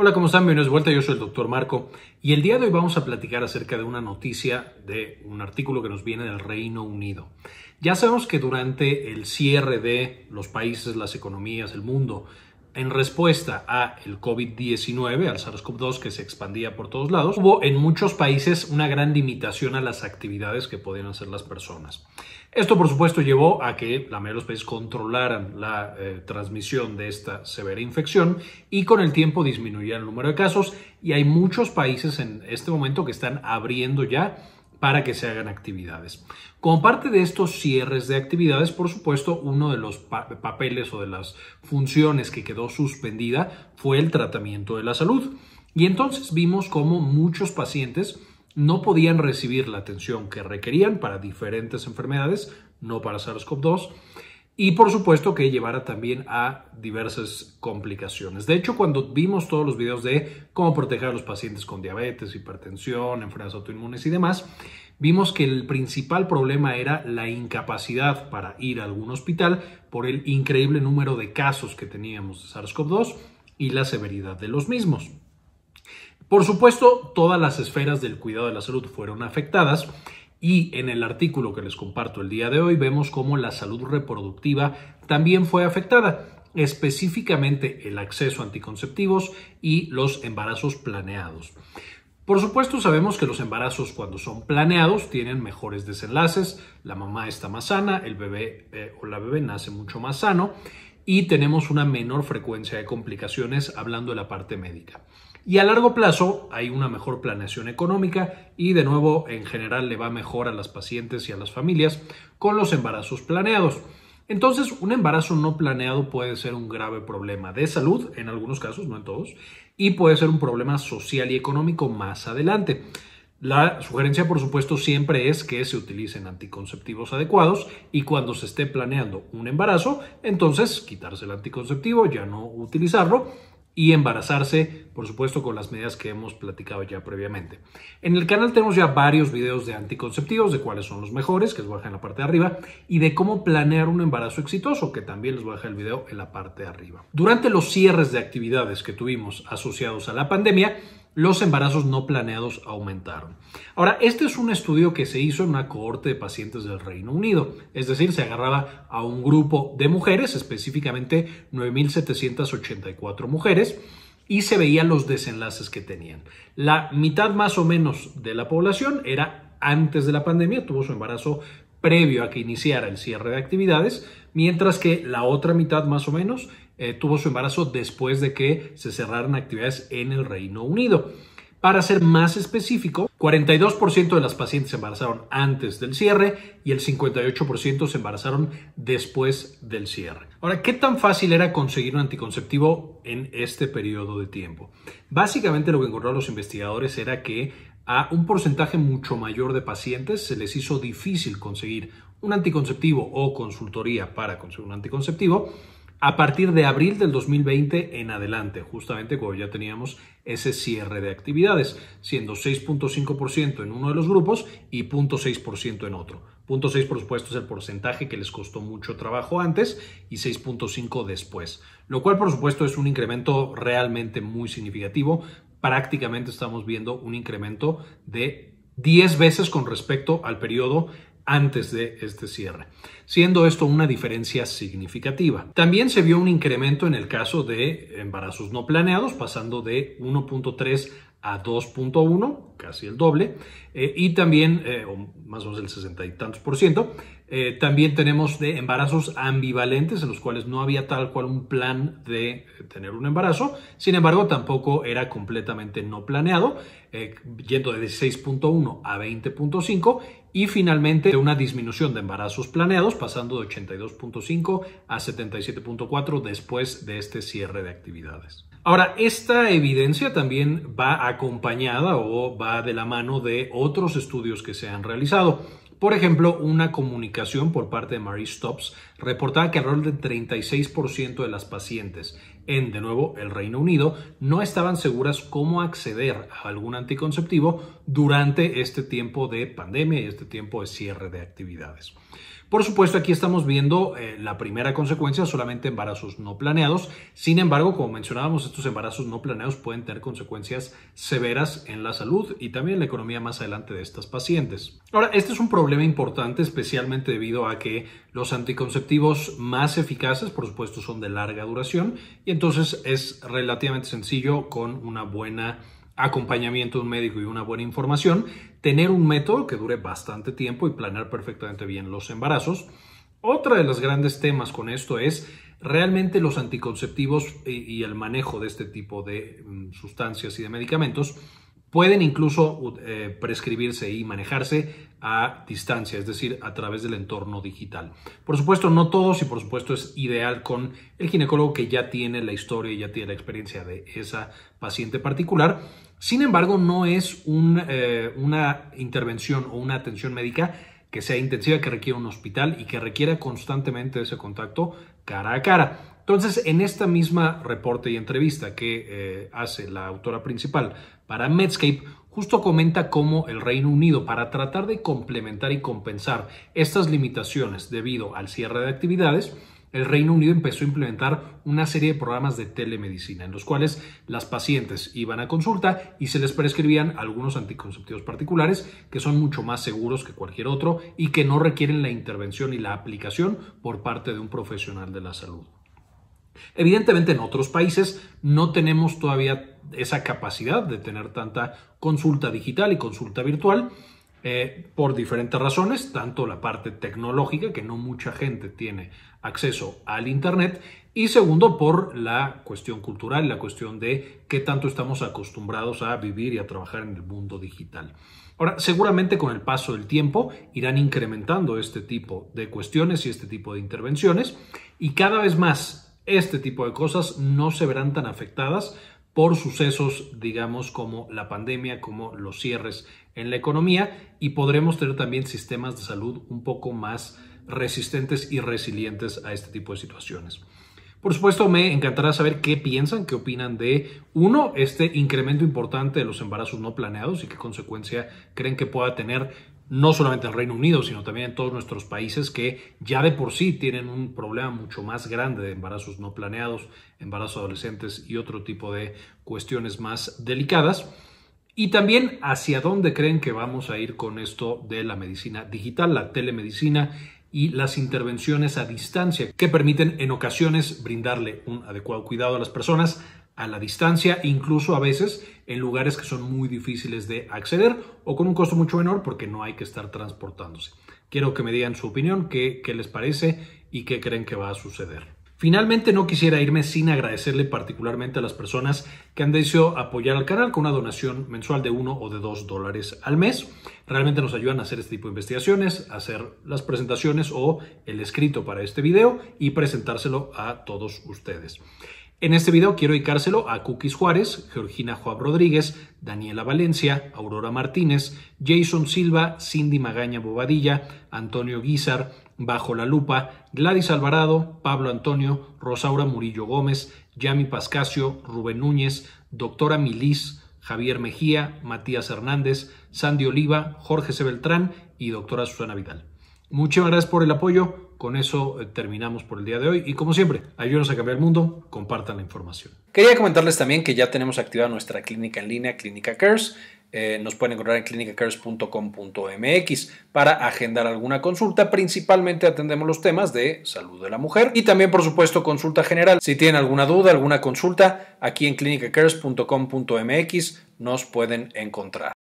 Hola, ¿cómo están? Bienvenidos de vuelta. Yo soy el doctor Marco y el día de hoy vamos a platicar acerca de una noticia de un artículo que nos viene del Reino Unido. Ya sabemos que durante el cierre de los países, las economías, el mundo, en respuesta a el COVID-19, al SARS-CoV-2 que se expandía por todos lados, hubo en muchos países una gran limitación a las actividades que podían hacer las personas. Esto, por supuesto, llevó a que la mayoría de los países controlaran la eh, transmisión de esta severa infección y con el tiempo disminuía el número de casos y hay muchos países en este momento que están abriendo ya para que se hagan actividades. Como parte de estos cierres de actividades, por supuesto, uno de los papeles o de las funciones que quedó suspendida fue el tratamiento de la salud. Y entonces vimos cómo muchos pacientes no podían recibir la atención que requerían para diferentes enfermedades, no para SARS-CoV-2, y por supuesto que llevara también a diversas complicaciones. De hecho, cuando vimos todos los videos de cómo proteger a los pacientes con diabetes, hipertensión, enfermedades autoinmunes y demás, vimos que el principal problema era la incapacidad para ir a algún hospital por el increíble número de casos que teníamos de SARS-CoV-2 y la severidad de los mismos. Por supuesto, todas las esferas del cuidado de la salud fueron afectadas y en el artículo que les comparto el día de hoy vemos cómo la salud reproductiva también fue afectada, específicamente el acceso a anticonceptivos y los embarazos planeados. Por supuesto sabemos que los embarazos cuando son planeados tienen mejores desenlaces, la mamá está más sana, el bebé eh, o la bebé nace mucho más sano y tenemos una menor frecuencia de complicaciones hablando de la parte médica. Y a largo plazo hay una mejor planeación económica y de nuevo en general le va mejor a las pacientes y a las familias con los embarazos planeados. Entonces, un embarazo no planeado puede ser un grave problema de salud, en algunos casos, no en todos, y puede ser un problema social y económico más adelante. La sugerencia, por supuesto, siempre es que se utilicen anticonceptivos adecuados y cuando se esté planeando un embarazo, entonces quitarse el anticonceptivo, ya no utilizarlo y embarazarse, por supuesto, con las medidas que hemos platicado ya previamente. En el canal tenemos ya varios videos de anticonceptivos, de cuáles son los mejores, que les voy a dejar en la parte de arriba, y de cómo planear un embarazo exitoso, que también les voy a dejar el video en la parte de arriba. Durante los cierres de actividades que tuvimos asociados a la pandemia, los embarazos no planeados aumentaron. Ahora, este es un estudio que se hizo en una cohorte de pacientes del Reino Unido, es decir, se agarraba a un grupo de mujeres, específicamente 9.784 mujeres, y se veían los desenlaces que tenían. La mitad más o menos de la población era antes de la pandemia, tuvo su embarazo previo a que iniciara el cierre de actividades, mientras que la otra mitad más o menos eh, tuvo su embarazo después de que se cerraran actividades en el Reino Unido. Para ser más específico, 42% de las pacientes se embarazaron antes del cierre y el 58% se embarazaron después del cierre. Ahora, ¿qué tan fácil era conseguir un anticonceptivo en este periodo de tiempo? Básicamente lo que encontraron los investigadores era que a un porcentaje mucho mayor de pacientes se les hizo difícil conseguir un anticonceptivo o consultoría para conseguir un anticonceptivo a partir de abril del 2020 en adelante, justamente cuando ya teníamos ese cierre de actividades, siendo 6.5% en uno de los grupos y 0.6% en otro. 0.6 por supuesto es el porcentaje que les costó mucho trabajo antes y 6.5 después, lo cual por supuesto es un incremento realmente muy significativo. Prácticamente estamos viendo un incremento de 10 veces con respecto al periodo antes de este cierre, siendo esto una diferencia significativa. También se vio un incremento en el caso de embarazos no planeados, pasando de 1.3 a 2.1, casi el doble, eh, y también, eh, más o menos el 60 y tantos por ciento, eh, también tenemos de embarazos ambivalentes en los cuales no había tal cual un plan de tener un embarazo, sin embargo tampoco era completamente no planeado, yendo de 6.1 a 20.5 y finalmente una disminución de embarazos planeados pasando de 82.5 a 77.4 después de este cierre de actividades. Ahora, esta evidencia también va acompañada o va de la mano de otros estudios que se han realizado. Por ejemplo, una comunicación por parte de Marie Stops reportaba que alrededor del 36% de las pacientes en, de nuevo, el Reino Unido no estaban seguras cómo acceder a algún anticonceptivo durante este tiempo de pandemia y este tiempo de cierre de actividades. Por supuesto, aquí estamos viendo eh, la primera consecuencia, solamente embarazos no planeados. Sin embargo, como mencionábamos, estos embarazos no planeados pueden tener consecuencias severas en la salud y también en la economía más adelante de estas pacientes. Ahora, este es un problema importante, especialmente debido a que los anticonceptivos más eficaces, por supuesto, son de larga duración y entonces es relativamente sencillo con una buena acompañamiento de un médico y una buena información, tener un método que dure bastante tiempo y planear perfectamente bien los embarazos. Otra de los grandes temas con esto es realmente los anticonceptivos y el manejo de este tipo de mm, sustancias y de medicamentos Pueden incluso uh, eh, prescribirse y manejarse a distancia, es decir, a través del entorno digital. Por supuesto, no todos y por supuesto es ideal con el ginecólogo que ya tiene la historia y ya tiene la experiencia de esa paciente particular. Sin embargo, no es eh, una intervención o una atención médica que sea intensiva, que requiera un hospital y que requiera constantemente ese contacto cara a cara. Entonces, en esta misma reporte y entrevista que eh, hace la autora principal para Medscape, justo comenta cómo el Reino Unido, para tratar de complementar y compensar estas limitaciones debido al cierre de actividades, el Reino Unido empezó a implementar una serie de programas de telemedicina en los cuales las pacientes iban a consulta y se les prescribían algunos anticonceptivos particulares que son mucho más seguros que cualquier otro y que no requieren la intervención y la aplicación por parte de un profesional de la salud. Evidentemente en otros países no tenemos todavía esa capacidad de tener tanta consulta digital y consulta virtual eh, por diferentes razones, tanto la parte tecnológica, que no mucha gente tiene acceso al Internet, y segundo, por la cuestión cultural, la cuestión de qué tanto estamos acostumbrados a vivir y a trabajar en el mundo digital. Ahora, seguramente con el paso del tiempo irán incrementando este tipo de cuestiones y este tipo de intervenciones, y cada vez más este tipo de cosas no se verán tan afectadas por sucesos, digamos, como la pandemia, como los cierres en la economía y podremos tener también sistemas de salud un poco más resistentes y resilientes a este tipo de situaciones. Por supuesto, me encantará saber qué piensan, qué opinan de, uno, este incremento importante de los embarazos no planeados y qué consecuencia creen que pueda tener no solamente en el Reino Unido, sino también en todos nuestros países que ya de por sí tienen un problema mucho más grande de embarazos no planeados, embarazos adolescentes y otro tipo de cuestiones más delicadas. Y también hacia dónde creen que vamos a ir con esto de la medicina digital, la telemedicina y las intervenciones a distancia que permiten en ocasiones brindarle un adecuado cuidado a las personas a la distancia, incluso a veces en lugares que son muy difíciles de acceder o con un costo mucho menor porque no hay que estar transportándose. Quiero que me digan su opinión, qué, les parece y qué creen que va a suceder. Finalmente, no quisiera irme sin agradecerle particularmente a las personas que han decidido apoyar al canal con una donación mensual de uno o de dos dólares al mes. Realmente nos ayudan a hacer este tipo de investigaciones, hacer las presentaciones o el escrito para este video y presentárselo a todos ustedes. En este video quiero dedicárselo a Cookies Juárez, Georgina Joab Rodríguez, Daniela Valencia, Aurora Martínez, Jason Silva, Cindy Magaña Bobadilla, Antonio Guizar, Bajo la Lupa, Gladys Alvarado, Pablo Antonio, Rosaura Murillo Gómez, Yami Pascasio, Rubén Núñez, Doctora Milis, Javier Mejía, Matías Hernández, Sandy Oliva, Jorge C. y Doctora Susana Vidal. Muchas gracias por el apoyo. Con eso eh, terminamos por el día de hoy y como siempre, ayúdenos a cambiar el mundo, compartan la información. Quería comentarles también que ya tenemos activada nuestra clínica en línea, Clínica Cares. Eh, nos pueden encontrar en clinicacares.com.mx para agendar alguna consulta. Principalmente atendemos los temas de salud de la mujer y también, por supuesto, consulta general. Si tienen alguna duda, alguna consulta, aquí en clinicacares.com.mx nos pueden encontrar.